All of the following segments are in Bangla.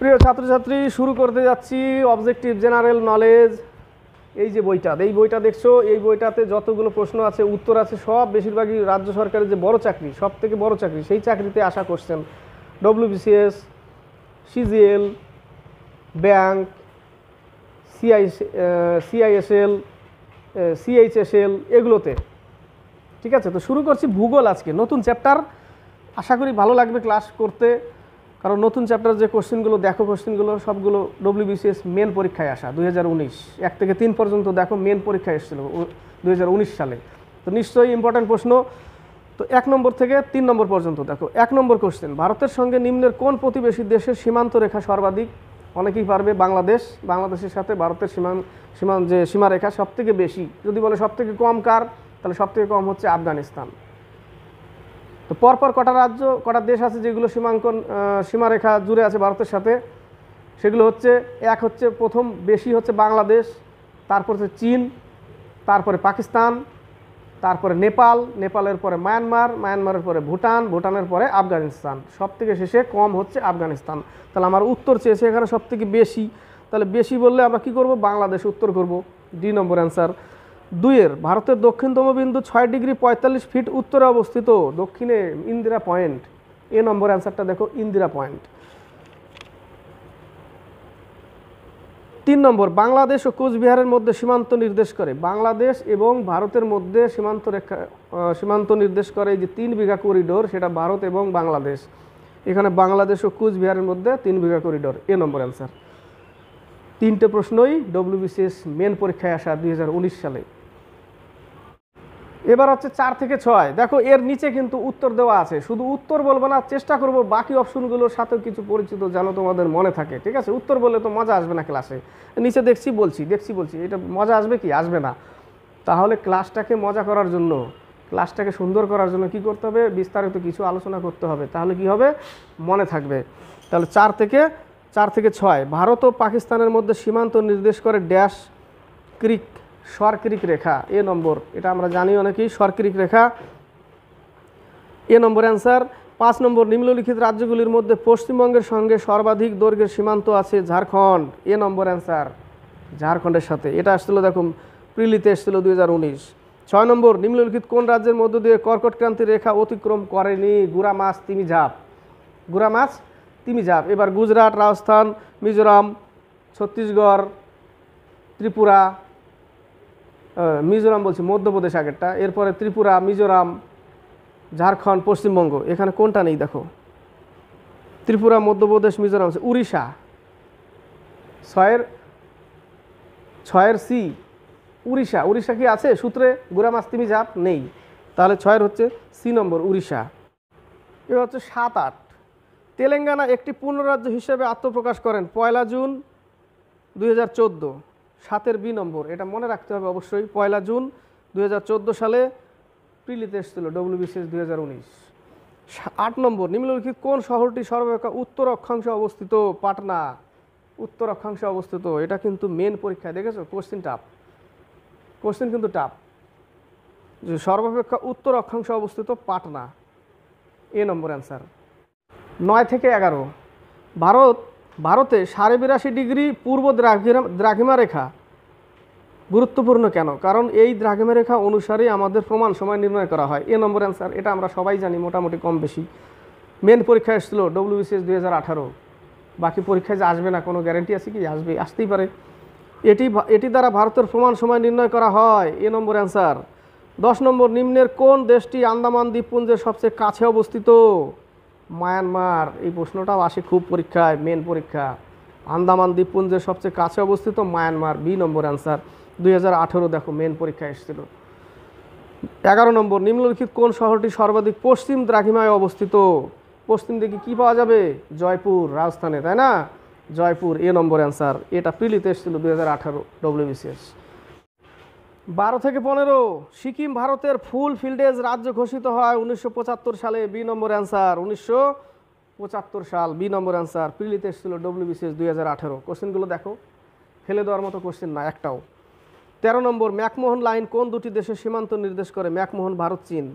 প্রিয় ছাত্রছাত্রী শুরু করতে যাচ্ছি অবজেক্টিভ জেনারেল নলেজ এই যে বইটা এই বইটা দেখছো এই বইটাতে যতগুলো প্রশ্ন আছে উত্তর আছে সব বেশিরভাগই রাজ্য সরকারের যে বড় চাকরি সব থেকে বড় চাকরি সেই চাকরিতে আশা করছেন WBCS CGL bank CI CISL CHSL এগুলোতে ঠিক আছে তো শুরু করছি ভূগোল আজকে নতুন চ্যাপ্টার আশা করি ভালো লাগবে ক্লাস করতে কারণ নতুন চ্যাপ্টার যে কোশ্চেনগুলো দেখো কোশ্চেনগুলো সবগুলো ডব্লিউবিসিএস মেন পরীক্ষায় আসা দুই এক থেকে তিন পর্যন্ত দেখো মেন পরীক্ষায় এসেছিলো দুই সালে তো নিশ্চয়ই ইম্পর্ট্যান্ট প্রশ্ন তো এক নম্বর থেকে তিন নম্বর পর্যন্ত দেখো এক নম্বর কোশ্চেন ভারতের সঙ্গে নিম্নের কোন প্রতিবেশী দেশের সীমান্ত রেখা সর্বাধিক অনেকেই পারবে বাংলাদেশ বাংলাদেশের সাথে ভারতের সীমান সীমান যে সীমারেখা সবথেকে বেশি যদি বলে সবথেকে কম কার তাহলে সবথেকে কম হচ্ছে আফগানিস্তান তো পরপর কটা রাজ্য কটা দেশ আছে যেগুলো সীমাঙ্কন সীমারেখা জুড়ে আছে ভারতের সাথে সেগুলো হচ্ছে এক হচ্ছে প্রথম বেশি হচ্ছে বাংলাদেশ তারপর হচ্ছে চীন তারপরে পাকিস্তান তারপরে নেপাল নেপালের পরে মায়ানমার মায়ানমারের পরে ভুটান ভুটানের পরে আফগানিস্তান সব থেকে শেষে কম হচ্ছে আফগানিস্তান তাহলে আমার উত্তর চেয়েছে এখানে সব থেকে বেশি তাহলে বেশি বললে আমরা কি করব বাংলাদেশ উত্তর করব ডি নম্বর অ্যান্সার দুইয়ের ভারতের দক্ষিণতম বিন্দু ছয় ডিগ্রি পঁয়তাল্লিশ ফিট উত্তরে অবস্থিত দক্ষিণে ইন্দিরা পয়েন্ট এ নম্বর অ্যান্সারটা দেখো ইন্দিরা পয়েন্ট তিন নম্বর বাংলাদেশ ও কোচবিহারের মধ্যে সীমান্ত নির্দেশ করে বাংলাদেশ এবং ভারতের মধ্যে সীমান্ত রেখা সীমান্ত নির্দেশ করে যে তিন বিঘা করিডোর সেটা ভারত এবং বাংলাদেশ এখানে বাংলাদেশ ও কোচবিহারের মধ্যে তিন বিঘা করিডোর এ নম্বর অ্যান্সার তিনটে প্রশ্নই ডব্লিউবিসিএস মেন পরীক্ষায় আসা দুই সালে এবার হচ্ছে চার থেকে ছয় দেখো এর নিচে কিন্তু উত্তর দেওয়া আছে শুধু উত্তর বলবো না চেষ্টা করব বাকি অপশনগুলোর সাথেও কিছু পরিচিত যেন তোমাদের মনে থাকে ঠিক আছে উত্তর বললে তো মজা আসবে না ক্লাসে নিচে দেখছি বলছি দেখছি বলছি এটা মজা আসবে কি আসবে না তাহলে ক্লাসটাকে মজা করার জন্য ক্লাসটাকে সুন্দর করার জন্য কি করতে হবে বিস্তারিত কিছু আলোচনা করতে হবে তাহলে কি হবে মনে থাকবে তাহলে চার থেকে চার থেকে ছয় ভারত ও পাকিস্তানের মধ্যে সীমান্ত নির্দেশ করে ড্যাশ ক্রিক সরক্রিক রেখা এ নম্বর এটা আমরা জানি অনেকেই সরক্রিক রেখা এ নম্বর অ্যান্সার পাঁচ নম্বর নিম্নলিখিত রাজ্যগুলির মধ্যে পশ্চিমবঙ্গের সঙ্গে সর্বাধিক দৈর্ঘ্যের সীমান্ত আছে ঝাড়খণ্ড এ নম্বর অ্যান্সার ঝাড়খণ্ডের সাথে এটা আসছিল দেখো প্রিলিতে এসেছিল দুই ছয় নম্বর নিম্নলিখিত কোন রাজ্যের মধ্য দিয়ে কর্কটক্রান্তি রেখা অতিক্রম করেনি গুড়া মাছ তিমি ঝাপ গুড়া মাছ তিমি ঝাপ এবার গুজরাট রাজস্থান মিজোরাম ছত্তিশগড় ত্রিপুরা মিজোরাম বলছি মধ্যপ্রদেশ আগেরটা এরপরে ত্রিপুরা মিজোরাম ঝাড়খণ্ড পশ্চিমবঙ্গ এখানে কোনটা নেই দেখো ত্রিপুরা মধ্যপ্রদেশ মিজোরাম আছে উড়িষ্যা ছয়ের ছয়ের সি উড়িষ্যা উড়িষ্যা কি আছে সূত্রে গুড়ামাস তিমি ঝাপ নেই তাহলে ছয়ের হচ্ছে সি নম্বর উড়িষ্যা এবার হচ্ছে সাত আট তেলেঙ্গানা একটি পূর্ণরাজ্য হিসেবে আত্মপ্রকাশ করেন পয়লা জুন দুই সাতের বি নম্বর এটা মনে রাখতে হবে অবশ্যই পয়লা জুন দুই সালে প্রিলিতে এসেছিল ডব্লিউবিসিএস দুই হাজার উনিশ আট নম্বর নিম্নলিখিত কোন শহরটি সর্বাপেক্ষা উত্তর অক্ষাংশে অবস্থিত পাটনা উত্তর অক্ষাংশে অবস্থিত এটা কিন্তু মেন পরীক্ষায় দেখেছো কোশ্চিন টাপ কোশ্চিন কিন্তু টাপ যে সর্বাপেক্ষা উত্তর অক্ষাংশে অবস্থিত পাটনা এ নম্বর অ্যান্সার নয় থেকে এগারো ভারত ভারতে সাড়ে বিরাশি ডিগ্রি পূর্ব দ্রাঘিমা রেখা গুরুত্বপূর্ণ কেন কারণ এই দ্রাঘিমা রেখা অনুসারেই আমাদের প্রমাণ সময় নির্ণয় করা হয় এ নম্বর অ্যান্সার এটা আমরা সবাই জানি মোটামুটি কম বেশি মেন পরীক্ষা এসেছিলো ডব্লিউবিসিএস দুই হাজার আঠারো বাকি পরীক্ষায় যে আসবে না কোনো গ্যারেন্টি আছে কি আসবে আসতেই পারে এটি এটি দ্বারা ভারতের প্রমাণ সময় নির্ণয় করা হয় এ নম্বর অ্যান্সার দশ নম্বর নিম্নের কোন দেশটি আন্দামান দ্বীপপুঞ্জের সবচেয়ে কাছে অবস্থিত মায়ানমার এই প্রশ্নটাও আসে খুব পরীক্ষায় মেন পরীক্ষা আন্দামান দ্বীপপুঞ্জের সবচেয়ে কাছে অবস্থিত মায়ানমার বি নম্বর অ্যান্সার দুই দেখো মেন পরীক্ষা এসেছিল এগারো নম্বর নিম্নলিখিত কোন শহরটি সর্বাধিক পশ্চিম দ্রাঘিমায় অবস্থিত পশ্চিম দিকে কি পাওয়া যাবে জয়পুর রাজস্থানে তাই না জয়পুর এ নম্বর অ্যান্সার এটা প্রিলিতে এসেছিল দুই হাজার আঠারো ডব্লিউবিসিএস বারো থেকে পনেরো সিকিম ভারতের ফুল ফিল্ডেজ রাজ্য ঘোষিত হয় উনিশশো সালে বি নম্বর অ্যান্সার উনিশশো পঁচাত্তর সাল বি নম্বর অ্যান্সার প্রিলিতে এসেছিল ডব্লিউবিসিএস দুই হাজার আঠেরো কোশ্চেনগুলো দেখো ফেলে দেওয়ার মতো কোশ্চেন না একটাও তেরো নম্বর ম্যাকমোহন লাইন কোন দুটি দেশের সীমান্ত নির্দেশ করে ম্যাকমোহন ভারত চীন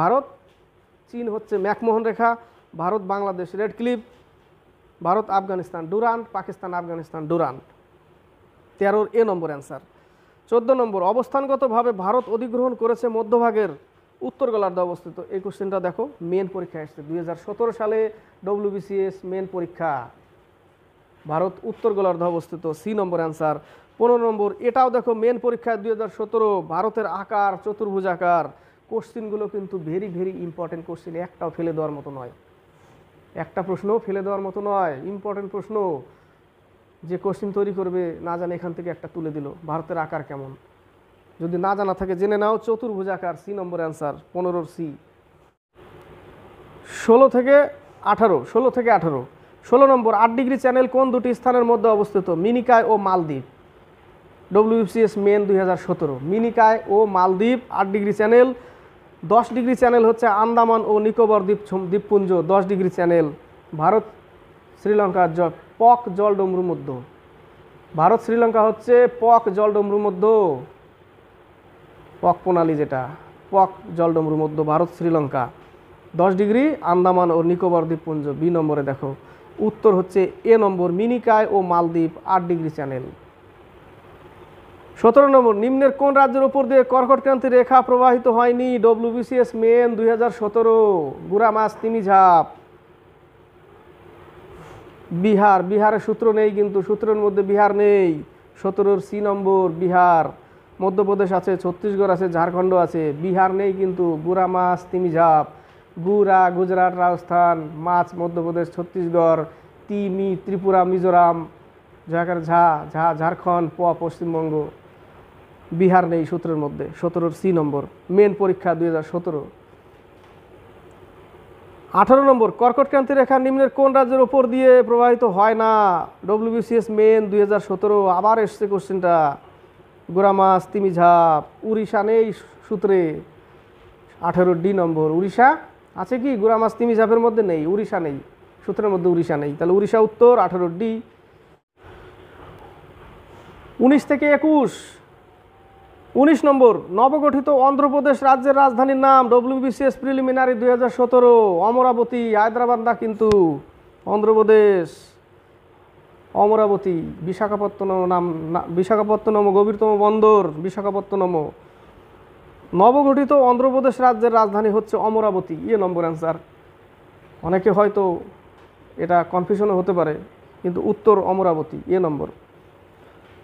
ভারত চীন হচ্ছে ম্যাকমোহন রেখা Bharat Bangladesh Radcliffe Bharat Afghanistan Durand Pakistan Afghanistan Durand তেরোর এ নম্বর অ্যান্সার চোদ্দ নম্বর অবস্থানগতভাবে ভারত অধিগ্রহণ করেছে মধ্যভাগের উত্তর গোলার্ধ অবস্থিত এই কোশ্চেনটা দেখো মেন পরীক্ষা এসছে দুই সালে ডব্লিউবিসিএস মেন পরীক্ষা ভারত উত্তর গোলার্ধ অবস্থিত সি নম্বর অ্যান্সার পনেরো নম্বর এটাও দেখো মেন পরীক্ষা দুই ভারতের আকার চতুর্ভুজ আকার কোশ্চিনগুলো কিন্তু ভেরি ভেরি ইম্পর্টেন্ট কোশ্চিন একটাও ফেলে দেওয়ার মতো নয় একটা প্রশ্নও ফেলে দেওয়ার মতো নয় ইম্পর্টেন্ট প্রশ্ন যে কোশ্চিন তৈরি করবে না জানে এখান থেকে একটা তুলে দিল ভারতের আকার কেমন যদি না জানা থাকে জেনে নাও চতুর্ভুজ আকার সি নম্বর অ্যান্সার পনেরোর সি ষোলো থেকে আঠারো ষোলো থেকে আঠারো ষোলো নম্বর আট ডিগ্রি চ্যানেল কোন দুটি স্থানের মধ্যে অবস্থিত মিনিকায় ও মালদ্বীপ ডব্লিউসিএস মেন দুই হাজার সতেরো মিনিকায় ও মালদ্বীপ আট ডিগ্রি চ্যানেল দশ ডিগ্রি চ্যানেল হচ্ছে আন্দামান ও নিকোবর দ্বীপ দ্বীপপুঞ্জ দশ ডিগ্রি চ্যানেল ভারত শ্রীলঙ্কা পক জল ডমরু মধ্য ভারত শ্রীলঙ্কা হচ্ছে পক জল ডমরু মধ্য পক প্রণালী যেটা পক জল ডমরু মধ্য ভারত শ্রীলঙ্কা দশ ডিগ্রি আন্দামান ও নিকোবর দ্বীপপুঞ্জ বি নম্বরে দেখো উত্তর হচ্ছে এ নম্বর মিনিকায় ও মালদ্বীপ আট ডিগ্রি চ্যানেল সতেরো নম্বর নিম্নের কোন রাজ্যের ওপর দিয়ে কর্কটক্রান্তি রেখা প্রবাহিত হয়নি ডব্লিউবিসিএস মেন দুই হাজার সতেরো গুরামাস তিমি ঝাপ বিহার বিহারে সূত্র নেই কিন্তু সূত্রের মধ্যে বিহার নেই সতেরোর সি নম্বর বিহার মধ্যপ্রদেশ আছে ছত্তিশগড় আছে ঝাড়খণ্ড আছে বিহার নেই কিন্তু গুড়া মাছ তিমিঝাপ গুড়া গুজরাট রাজস্থান মাছ মধ্যপ্রদেশ ছত্তিশগড় তিমি ত্রিপুরা মিজোরাম ঝাঁকার ঝা ঝা ঝাড়খণ্ড প পশ্চিমবঙ্গ বিহার নেই সূত্রের মধ্যে সতেরোর সি নম্বর মেন পরীক্ষা দুই হাজার সতেরো আঠারো নম্বর কর্কটক্রান্তি রেখা নিম্নের কোন রাজ্যের ওপর দিয়ে প্রবাহিত হয় না ডব্লিউবিসিএস মেন দুই আবার এসছে কোশ্চেনটা গোরামাস তিমিঝাপ উড়িষা নেই সূত্রে আঠেরো ডি নম্বর উড়িষা আছে কি গোরামাস তিমিঝাপের মধ্যে নেই উড়িষা নেই সূত্রের মধ্যে উড়িষা নেই তাহলে উড়িষা উত্তর আঠেরো ডি উনিশ থেকে একুশ উনিশ নম্বর নবগঠিত অন্ধ্রপ্রদেশ রাজ্যের রাজধানীর নাম ডব্লিউবিসিএস প্রিলিমিনারি দুই হাজার সতেরো অমরাবতী হায়দ্রাবাদ না কিন্তু অন্ধ্রপ্রদেশ অমরাবতী বিশাখাপত্তনম নাম বিশাখাপত্তনম গভীরতম বন্দর বিশাখাপত্তনম নবগঠিত অন্ধ্রপ্রদেশ রাজ্যের রাজধানী হচ্ছে অমরাবতী ইয়ে নম্বর অ্যান্সার অনেকে হয়তো এটা কনফিউশনও হতে পারে কিন্তু উত্তর অমরাবতী এ ইয়ে নম্বর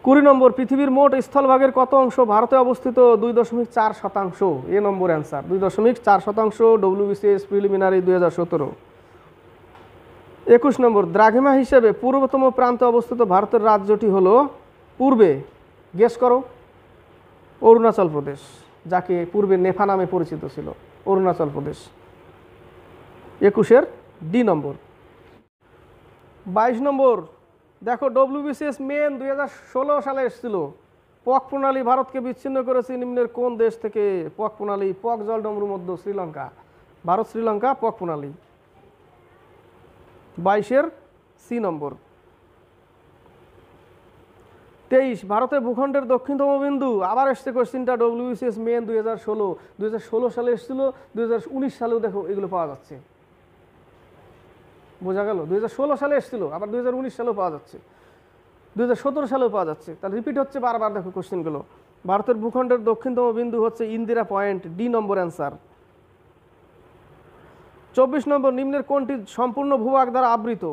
কুড়ি নম্বর পৃথিবীর মোট স্থলভাগের কত অংশ ভারতে অবস্থিত দুই দশমিক চার শতাংশ এ নম্বর অ্যান্সার দুই দশমিক চার শতাংশ ডব্লিউবিসিএস প্রিলিমিনারি দুই হাজার সতেরো একুশ নম্বর দ্রাঘিমা হিসেবে পূর্বতম প্রান্তে অবস্থিত ভারতের রাজ্যটি হল পূর্বে গেস করো অরুণাচল প্রদেশ যাকে পূর্বে নেফা নামে পরিচিত ছিল অরুণাচল প্রদেশ একুশের ডি নম্বর বাইশ নম্বর দেখো ডব্লিউবিসিএস মেন দুই সালে এসেছিল পক প্রণালী ভারতকে বিচ্ছিন্ন করেছে নিম্নের কোন দেশ থেকে পক প্রণালী পক জল ডমরু মধ্য শ্রীলঙ্কা ভারত শ্রীলঙ্কা পক প্রণালী বাইশের সি নম্বর তেইশ ভারতের ভূখণ্ডের দক্ষিণতম বিন্দু আবার এসছে কোশ্চিনটা ডব্লিউসিএস মেন দুই হাজার ষোলো দুই সালে এসেছিলো দুই সালেও দেখো এগুলো পাওয়া যাচ্ছে বোঝা গেল দু সালে এসেছিলো আবার দু সালেও পাওয়া যাচ্ছে দু সালেও পাওয়া যাচ্ছে তাহলে রিপিট হচ্ছে বারবার দেখো কোশ্চেনগুলো ভারতের ভূখণ্ডের দক্ষিণতম বিন্দু হচ্ছে ইন্দিরা পয়েন্ট ডি নম্বর অ্যান্সার চব্বিশ নম্বর নিম্নের কোনটি সম্পূর্ণ ভূভাগ দ্বারা আবৃত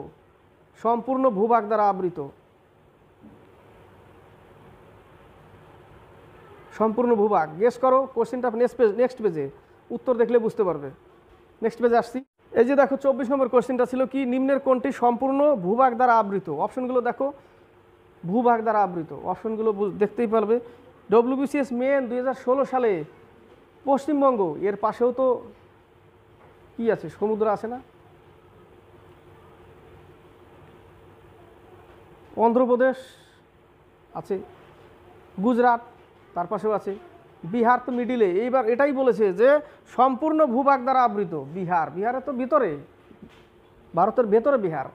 সম্পূর্ণ ভূভাগ দ্বারা আবৃত সম্পূর্ণ ভূভাগ গেস করো কোশ্চেনটা নেক্সট পেজ নেক্সট পেজে উত্তর দেখলে বুঝতে পারবে নেক্সট পেজে আসছি এই যে দেখো চব্বিশ নম্বর কোশ্চেনটা ছিল কি নিম্নের কোনটি সম্পূর্ণ ভূভাগ দ্বারা আবৃত অপশনগুলো দেখো ভূভাগ দ্বারা আবৃত অপশনগুলো দেখতেই পারবে ডব্লিউবিসিএস মেন দুই সালে পশ্চিমবঙ্গ এর পাশেও তো কি আছে সমুদ্র আছে না অন্ধ্রপ্রদেশ আছে গুজরাট তার পাশেও আছে বিহার তো মিডিলে এইবার এটাই বলেছে যে সম্পূর্ণ ভূভাগ দ্বারা আবৃত বিহার বিহারে তো ভিতরে ভারতের ভেতরে বিহার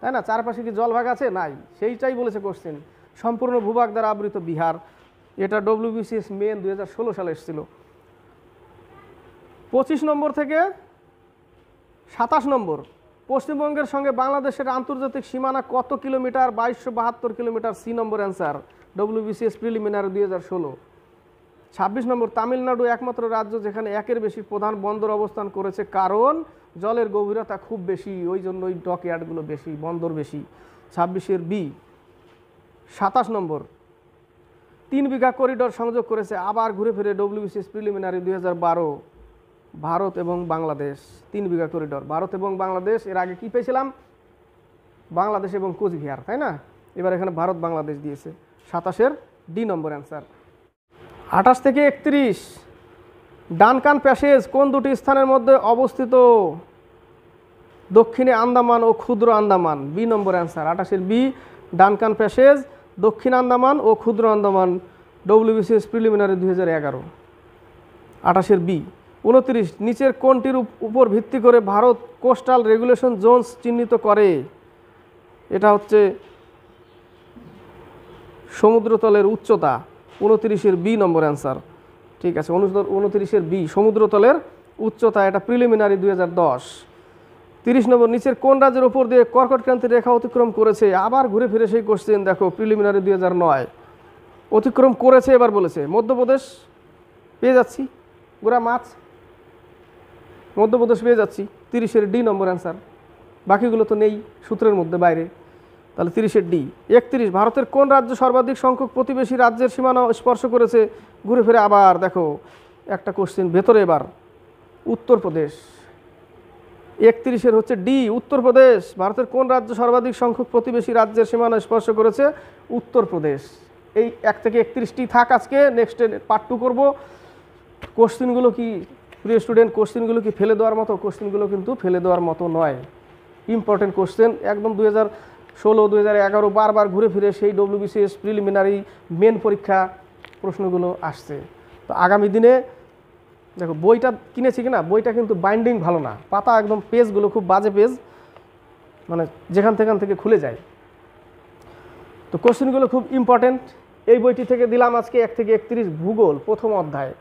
তাই না চারপাশে কি জলভাগ আছে নাই সেইটাই বলেছে কোশ্চেন সম্পূর্ণ ভূভাগ দ্বারা আবৃত বিহার এটা ডব্লিউবিসিএস মেন দুই সালে এসেছিল পঁচিশ নম্বর থেকে সাতাশ নম্বর পশ্চিমবঙ্গের সঙ্গে বাংলাদেশের আন্তর্জাতিক সীমানা কত কিলোমিটার বাইশশো বাহাত্তর কিলোমিটার সি নম্বর অ্যান্সার ডব্লিউবিসিএস প্রিলিমিনারি দুই হাজার ষোলো ছাব্বিশ নম্বর তামিলনাড়ু একমাত্র রাজ্য যেখানে একের বেশি প্রধান বন্দর অবস্থান করেছে কারণ জলের গভীরতা খুব বেশি ওই জন্য ওই ডকইয়ার্ডগুলো বেশি বন্দর বেশি ছাব্বিশের বি সাতাশ নম্বর তিন বিঘা করিডর সংযোগ করেছে আবার ঘুরে ফিরে ডব্লিউবিসিএস প্রিলিমিনারি দুই ভারত এবং বাংলাদেশ তিন বিঘা করিডর ভারত এবং বাংলাদেশ এর আগে কি পেয়েছিলাম বাংলাদেশ এবং কোচবিহার তাই না এবার এখানে ভারত বাংলাদেশ দিয়েছে সাতাশের ডি নম্বর অ্যান্সার আঠাশ থেকে একত্রিশ ডানকান প্যাসেজ কোন দুটি স্থানের মধ্যে অবস্থিত দক্ষিণে আন্দামান ও ক্ষুদ্র আন্দামান বি নম্বর অ্যান্সার আঠাশের বি ডানকান প্যাসেজ দক্ষিণ আন্দামান ও ক্ষুদ্র আন্দামান ডব্লিউবিসিএস প্রিলিমিনারি দুই হাজার এগারো আঠাশের বি উনত্রিশ নিচের কোনটির উপর ভিত্তি করে ভারত কোস্টাল রেগুলেশন জোনস চিহ্নিত করে এটা হচ্ছে সমুদ্রতলের উচ্চতা উনত্রিশের বি নম্বর অ্যান্সার ঠিক আছে অনুত্তর উনত্রিশের বি সমুদ্রতলের উচ্চতা এটা প্রিলিমিনারি দুই হাজার দশ তিরিশ নম্বর নিচের কোন রাজ্যের ওপর দিয়ে কর্কটক্রান্তির রেখা অতিক্রম করেছে আবার ঘুরে ফিরে সেই কোশ্চেন দেখো প্রিলিমিনারি দুই হাজার নয় অতিক্রম করেছে এবার বলেছে মধ্যপ্রদেশ পেয়ে যাচ্ছি গোড়া মাছ মধ্যপ্রদেশ পেয়ে যাচ্ছি তিরিশের ডি নম্বর অ্যান্সার বাকিগুলো তো নেই সূত্রের মধ্যে বাইরে তাহলে তিরিশের ডি একত্রিশ ভারতের কোন রাজ্য সর্বাধিক সংখ্যক প্রতিবেশী রাজ্যের সীমানা স্পর্শ করেছে ঘুরে ফিরে আবার দেখো একটা কোশ্চেন ভেতরে এবার উত্তরপ্রদেশ একত্রিশের হচ্ছে ডি উত্তরপ্রদেশ ভারতের কোন রাজ্য সর্বাধিক সংখ্যক প্রতিবেশী রাজ্যের সীমানা স্পর্শ করেছে উত্তরপ্রদেশ এই এক থেকে একত্রিশটি থাক আজকে নেক্সট পার্ট টু করবো কোশ্চিনগুলো কি প্রিয় স্টুডেন্ট কোশ্চিনগুলো কি ফেলে দেওয়ার মতো কোশ্চিনগুলো কিন্তু ফেলে দেওয়ার মতো নয় ইম্পর্টেন্ট কোশ্চেন একদম দু ষোলো দু হাজার বারবার ঘুরে ফিরে সেই ডব্লিউবিসিএস প্রিলিমিনারি মেন পরীক্ষা প্রশ্নগুলো আসছে তো আগামী দিনে দেখো বইটা কিনেছি কিনা বইটা কিন্তু বাইন্ডিং ভালো না পাতা একদম পেজগুলো খুব বাজে পেজ মানে যেখান থেকে থেকে খুলে যায় তো কোশ্চেনগুলো খুব ইম্পর্টেন্ট এই বইটি থেকে দিলাম আজকে এক থেকে একত্রিশ ভূগোল প্রথম অধ্যায়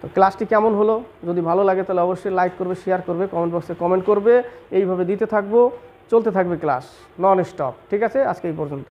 তো ক্লাসটি কেমন হলো যদি ভালো লাগে তাহলে অবশ্যই লাইক করবে শেয়ার করবে কমেন্ট বক্সে কমেন্ট করবে এইভাবে দিতে থাকবো চলতে থাকবে ক্লাস নন স্টপ ঠিক আছে আজকে এই পর্যন্ত